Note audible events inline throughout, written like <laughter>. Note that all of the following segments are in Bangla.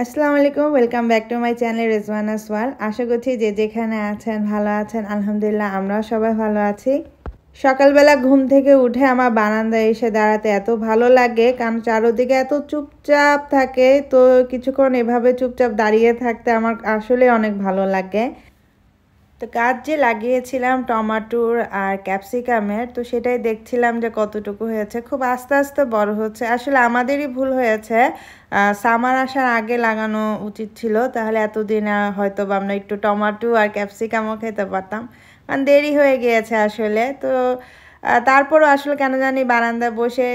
আসসালামু আলাইকুম welcome back to my channel Rezwana সোয়াল আশা করছি যে যেখানে আছেন ভালো আছেন আলহামদুলিল্লাহ আমরাও সবাই ভালো আছি সকালবেলা ঘুম থেকে উঠে আমার বারান্দায় এসে দাঁড়াতে এত ভালো লাগে কারণ চারোদিকে এত চুপচাপ থাকে তো কিছুক্ষণ এভাবে চুপচাপ দাঁড়িয়ে থাকতে আমার আসলে অনেক ভালো লাগে তো গাছ যে লাগিয়েছিলাম টমাটোর আর ক্যাপসিকামের তো সেটাই দেখছিলাম যে কতটুকু হয়েছে খুব আস্তে আস্তে বড় হচ্ছে আসলে আমাদেরই ভুল হয়েছে সামার আসার আগে লাগানো উচিত ছিল তাহলে এতদিন হয়তো বা আমরা একটু টমাটো আর ক্যাপসিকামও খেতে পারতাম কারণ দেরি হয়ে গিয়েছে আসলে তো তারপরও আসলে কেন জানি বারান্দায় বসে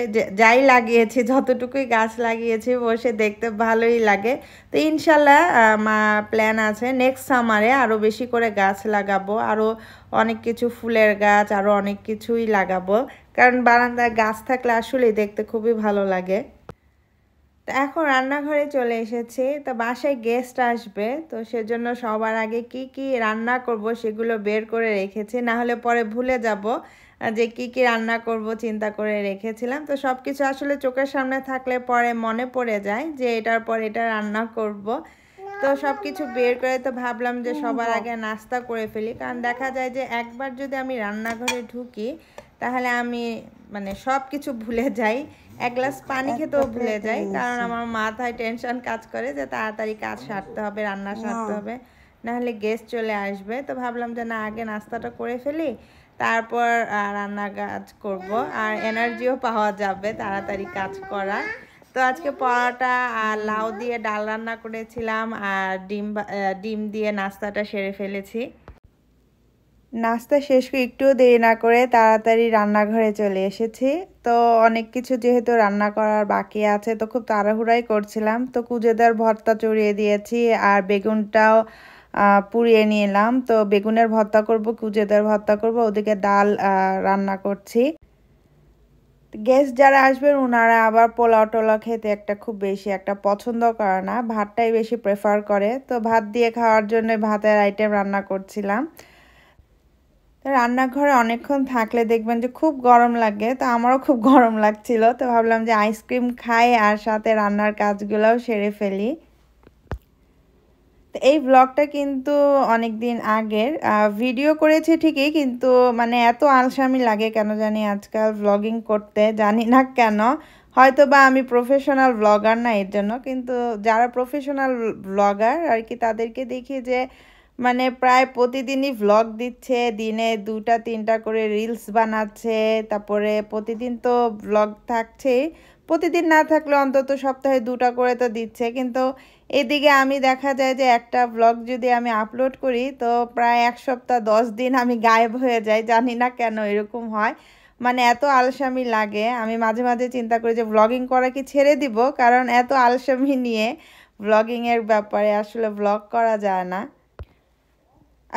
যাই লাগিয়েছি যতটুকুই গাছ লাগিয়েছি বসে দেখতে ভালোই লাগে তো ইনশাল্লাহ মা প্ল্যান আছে নেক্সট সামারে আরও বেশি করে গাছ লাগাবো আরও অনেক কিছু ফুলের গাছ আরও অনেক কিছুই লাগাবো কারণ বারান্দায় গাছ থাকলে আসলেই দেখতে খুবই ভালো লাগে তো এখন রান্নাঘরে চলে এসেছি তো বাসায় গেস্ট আসবে তো সেজন্য সবার আগে কি কি রান্না করব সেগুলো বের করে রেখেছি না হলে পরে ভুলে যাব যে কি কি রান্না করব চিন্তা করে রেখেছিলাম তো সব কিছু আসলে চোখের সামনে থাকলে পরে মনে পড়ে যায় যে এটার পর এটা রান্না করব। তো সব কিছু বের করে তো ভাবলাম যে সবার আগে নাস্তা করে ফেলি কারণ দেখা যায় যে একবার যদি আমি রান্নাঘরে ঢুকি তাহলে আমি মানে সব কিছু ভুলে যাই এক গ্লাস পানি খেতেও ভুলে যাই কারণ আমার মাথায় টেনশন কাজ করে যে তাড়াতাড়ি কাজ সারতে হবে রান্না সারতে হবে নাহলে গেস্ট চলে আসবে তো ভাবলাম যে না আগে নাস্তাটা করে ফেলি তারপর রান্না কাজ করব আর এনার্জিও পাওয়া যাবে তাড়াতাড়ি কাজ করা তো আজকে পরোটা আর লাউ দিয়ে ডাল রান্না করেছিলাম আর ডিম ডিম দিয়ে নাস্তাটা সেরে ফেলেছি নাস্তা শেষ করে একটু দেরি না করে তাড়াতাড়ি রান্নাঘরে চলে এসেছি তো অনেক কিছু যেহেতু রান্না করার বাকি আছে তো খুব তাড়াহুড়াই করছিলাম তো কুজেদার ভর্তা চড়িয়ে দিয়েছি আর বেগুনটাও পুড়িয়ে নিলাম তো বেগুনের ভর্তা করব কুচেদের ভর্তা করব ওদিকে ডাল রান্না করছি গেস্ট যারা আসবেন ওনারা আবার পোলাও টোলাও খেতে একটা খুব বেশি একটা পছন্দ করে না ভাতটাই বেশি প্রেফার করে তো ভাত দিয়ে খাওয়ার জন্য ভাতের আইটেম রান্না করছিলাম রান্নাঘরে অনেকক্ষণ থাকলে দেখবেন যে খুব গরম লাগে তো আমারও খুব গরম লাগছিল তো ভাবলাম যে আইসক্রিম খাই আর সাথে রান্নার কাজগুলোও সেরে ফেলি এই ব্লগটা কিন্তু অনেক দিন আগের ভিডিও করেছে ঠিকই কিন্তু মানে এত আলসামি লাগে কেন জানি আজকাল ব্লগিং করতে জানি না কেন হয়তো বা আমি প্রফেশনাল ব্লগার না এর জন্য কিন্তু যারা প্রফেশনাল ব্লগার আর কি তাদেরকে দেখি যে মানে প্রায় প্রতিদিনই ভ্লগ দিচ্ছে দিনে দুটা তিনটা করে রিলস বানাচ্ছে তারপরে প্রতিদিন তো ভ্লগ থাকছেই প্রতিদিন না থাকলে অন্তত সপ্তাহে দুটা করে তো দিচ্ছে কিন্তু এদিকে আমি দেখা যায় যে একটা ব্লগ যদি আমি আপলোড করি তো প্রায় এক সপ্তাহ দশ দিন আমি গায়েব হয়ে যাই জানি না কেন এরকম হয় মানে এত আলসামি লাগে আমি মাঝে মাঝে চিন্তা করি যে ব্লগিং করা কি ছেড়ে দিব কারণ এত আলসামি নিয়ে ব্লগিংয়ের ব্যাপারে আসলে ব্লগ করা যায় না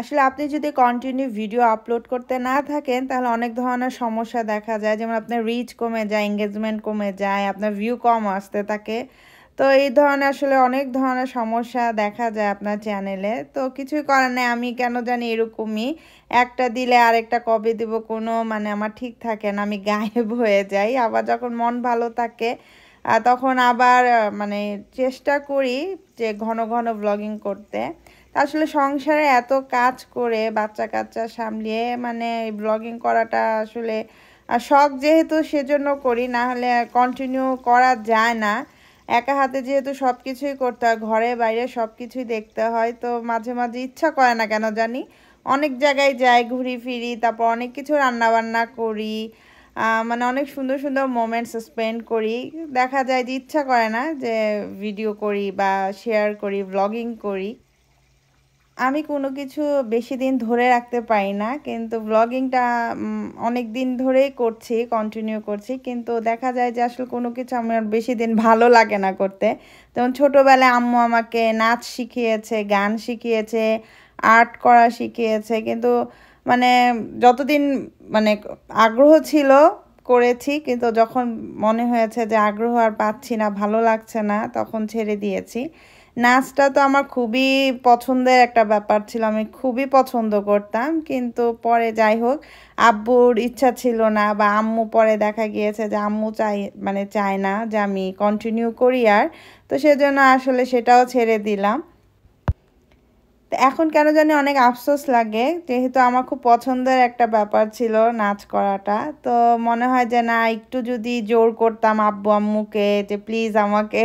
আসলে আপনি যদি কন্টিনিউ ভিডিও আপলোড করতে না থাকেন তাহলে অনেক ধরনের সমস্যা দেখা যায় যেমন আপনার রিচ কমে যায় এঙ্গেজমেন্ট কমে যায় আপনার ভিউ কম আসতে থাকে তো এই ধরনের আসলে অনেক ধরনের সমস্যা দেখা যায় আপনার চ্যানেলে তো কিছুই করার নেই আমি কেন জানি এরকমই একটা দিলে আরেকটা কবে দিব কোনো মানে আমার ঠিক থাকে না আমি গায়েব হয়ে যাই আবার যখন মন ভালো থাকে তখন আবার মানে চেষ্টা করি যে ঘন ঘন ব্লগিং করতে আসলে সংসারে এত কাজ করে বাচ্চা কাচ্চা সামলিয়ে মানে ব্লগিং করাটা আসলে আর শখ যেহেতু সেজন্য করি না হলে কন্টিনিউ করা যায় না একা হাতে যেহেতু সব কিছুই করতে হয় ঘরে বাইরে সব কিছুই দেখতে হয় তো মাঝে মাঝে ইচ্ছা করে না কেন জানি অনেক জায়গায় যাই ঘুরি ফিরি তারপর অনেক কিছু রান্নাবান্না করি মানে অনেক সুন্দর সুন্দর মোমেন্টস স্পেন্ড করি দেখা যায় যে ইচ্ছা করে না যে ভিডিও করি বা শেয়ার করি ব্লগিং করি আমি কোনো কিছু বেশি দিন ধরে রাখতে পারি না কিন্তু ব্লগিংটা অনেক দিন ধরেই করছি কন্টিনিউ করছি কিন্তু দেখা যায় যে আসলে কোনো কিছু আমার বেশি দিন ভালো লাগে না করতে যেমন ছোটোবেলায় আম্মু আমাকে নাচ শিখিয়েছে গান শিখিয়েছে আর্ট করা শিখিয়েছে কিন্তু মানে যতদিন মানে আগ্রহ ছিল করেছি কিন্তু যখন মনে হয়েছে যে আগ্রহ আর পাচ্ছি না ভালো লাগছে না তখন ছেড়ে দিয়েছি নাচটা তো আমার খুবই পছন্দের একটা ব্যাপার ছিল আমি খুবই পছন্দ করতাম কিন্তু পরে যাই হোক আব্বুর ইচ্ছা ছিল না বা আম্মু পরে দেখা গিয়েছে যে আম্মু চাই মানে চায় না যে আমি কন্টিনিউ করি আর তো সেজন্য আসলে সেটাও ছেড়ে দিলাম তো এখন কেন জানি অনেক আফসোস লাগে যেহেতু আমার খুব পছন্দের একটা ব্যাপার ছিল নাচ করাটা তো মনে হয় যে না একটু যদি জোর করতাম আব্বু আম্মুকে যে প্লিজ আমাকে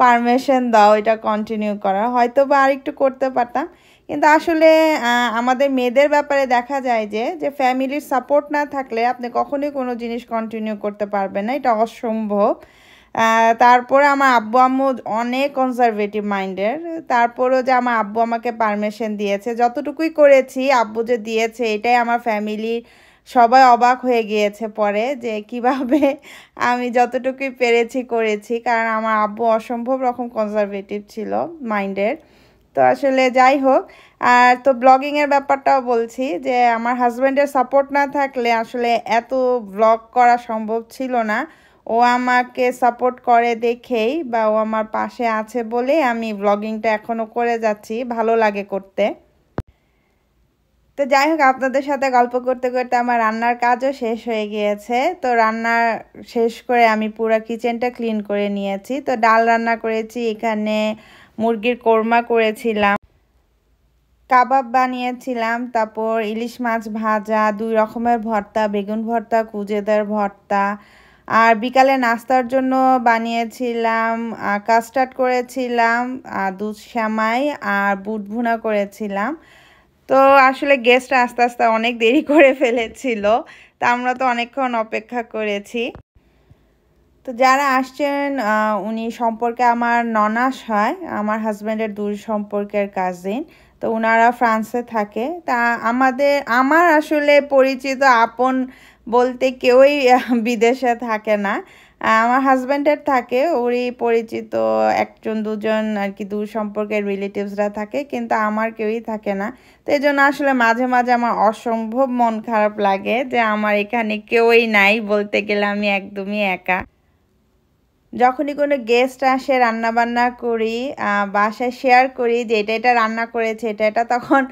পারমিশন দাও এটা কন্টিনিউ করা হয়তো বা আর একটু করতে পারতাম কিন্তু আসলে আমাদের মেয়েদের ব্যাপারে দেখা যায় যে যে ফ্যামিলির সাপোর্ট না থাকলে আপনি কখনোই কোনো জিনিস কন্টিনিউ করতে পারবেন না এটা অসম্ভব তারপরে আমার আব্বু আম্মু অনেক কনজারভেটিভ মাইন্ডের তারপরেও যে আমার আব্বু আমাকে পারমিশন দিয়েছে যতটুকুই করেছি আব্বু যে দিয়েছে এটাই আমার ফ্যামিলির সবাই অবাক হয়ে গিয়েছে পরে যে কিভাবে <laughs> আমি যতটুকুই পেরেছি করেছি কারণ আমার আব্বু অসম্ভব রকম কনজারভেটিভ ছিল মাইন্ডের তো আসলে যাই হোক আর তো ব্লগিংয়ের ব্যাপারটাও বলছি যে আমার হাজব্যান্ডের সাপোর্ট না থাকলে আসলে এত ব্লগ করা সম্ভব ছিল না ও আমাকে সাপোর্ট করে দেখেই বা ও আমার পাশে আছে বলেই আমি ব্লগিংটা এখনও করে যাচ্ছি ভালো লাগে করতে তো যাই হোক আপনাদের সাথে গল্প করতে করতে আমার রান্নার কাজও শেষ হয়ে গিয়েছে তো রান্না শেষ করে আমি পুরো কিচেনটা ক্লিন করে নিয়েছি তো ডাল রান্না করেছি এখানে মুরগির কোরমা করেছিলাম কাবাব বানিয়েছিলাম তারপর ইলিশ মাছ ভাজা দুই রকমের ভর্তা বেগুন ভর্তা কুজেদার ভর্তা আর বিকালে নাস্তার জন্য বানিয়েছিলাম কাস্টার্ড করেছিলাম দুধ শ্যামাই আর বুট ভুনা করেছিলাম তো আসলে গেস্ট আস্তে আস্তে অনেক দেরি করে ফেলেছিল তা আমরা তো অনেকক্ষণ অপেক্ষা করেছি তো যারা আসছেন উনি সম্পর্কে আমার ননাস হয় আমার হাজব্যান্ডের দূর সম্পর্কের কাজিন তো ওনারা ফ্রান্সে থাকে তা আমাদের আমার আসলে পরিচিত আপন বলতে কেউই বিদেশে থাকে না আমার হাজব্যান্ডের থাকে ওরই পরিচিত একজন দুজন আর কি দূর সম্পর্কের রিলেটিভসরা থাকে কিন্তু আমার কেউই থাকে না তো এই জন্য আসলে মাঝে মাঝে আমার অসম্ভব মন খারাপ লাগে যে আমার এখানে কেউই নাই বলতে গেলে আমি একদমই একা যখনই কোনো গেস্ট আসে রান্না বান্না করি বাসায় শেয়ার করি যে এটা এটা রান্না করেছে এটা এটা তখন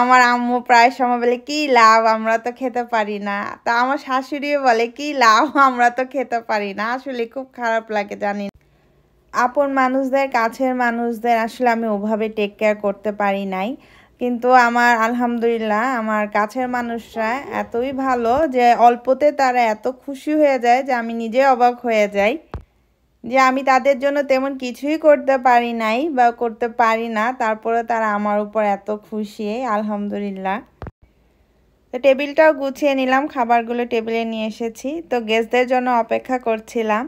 আমার আম্মু প্রায় সময় বলে কী লাভ আমরা তো খেতে পারি না তা আমার শাশুড়িও বলে কী লাভ আমরা তো খেতে পারি না আসলে খুব খারাপ লাগে জানি আপন মানুষদের কাছের মানুষদের আসলে আমি ওভাবে টেক কেয়ার করতে পারি নাই কিন্তু আমার আলহামদুলিল্লাহ আমার কাছের মানুষরা এতই ভালো যে অল্পতে তারা এত খুশি হয়ে যায় যে আমি নিজে অবাক হয়ে যাই যে আমি তাদের জন্য তেমন কিছুই করতে পারি নাই বা করতে পারি না তারপরে তারা আমার উপর এত খুশি আলহামদুলিল্লাহ তো টেবিলটাও গুছিয়ে নিলাম খাবারগুলো টেবিলে নিয়ে এসেছি তো গেস্টদের জন্য অপেক্ষা করছিলাম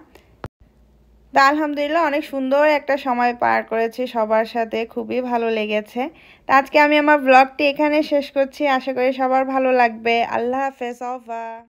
তো আলহামদুলিল্লাহ অনেক সুন্দর একটা সময় পার করেছি সবার সাথে খুবই ভালো লেগেছে তো আজকে আমি আমার ব্লগটি এখানে শেষ করছি আশা করি সবার ভালো লাগবে আল্লাহ হাফেজ অফা